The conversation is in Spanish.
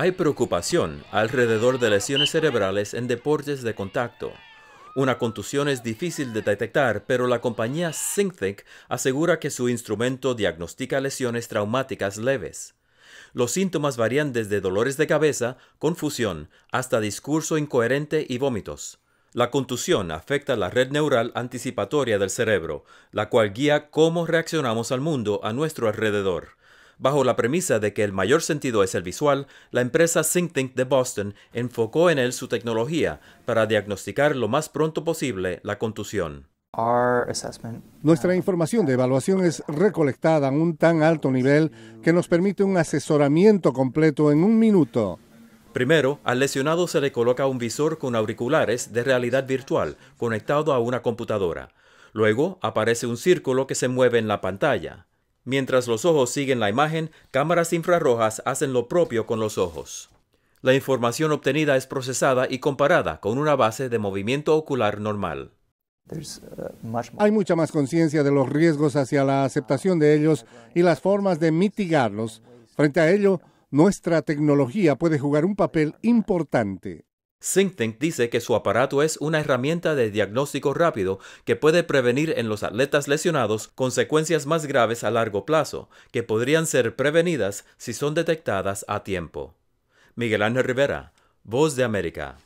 Hay preocupación alrededor de lesiones cerebrales en deportes de contacto. Una contusión es difícil de detectar, pero la compañía SyncThink asegura que su instrumento diagnostica lesiones traumáticas leves. Los síntomas varían desde dolores de cabeza, confusión, hasta discurso incoherente y vómitos. La contusión afecta la red neural anticipatoria del cerebro, la cual guía cómo reaccionamos al mundo a nuestro alrededor. Bajo la premisa de que el mayor sentido es el visual, la empresa SyncThink de Boston enfocó en él su tecnología para diagnosticar lo más pronto posible la contusión. Nuestra uh, información de evaluación es recolectada a un tan alto nivel que nos permite un asesoramiento completo en un minuto. Primero, al lesionado se le coloca un visor con auriculares de realidad virtual conectado a una computadora. Luego aparece un círculo que se mueve en la pantalla. Mientras los ojos siguen la imagen, cámaras infrarrojas hacen lo propio con los ojos. La información obtenida es procesada y comparada con una base de movimiento ocular normal. Uh, Hay mucha más conciencia de los riesgos hacia la aceptación de ellos y las formas de mitigarlos. Frente a ello, nuestra tecnología puede jugar un papel importante. SyncThink dice que su aparato es una herramienta de diagnóstico rápido que puede prevenir en los atletas lesionados consecuencias más graves a largo plazo, que podrían ser prevenidas si son detectadas a tiempo. Miguel Ángel Rivera, Voz de América.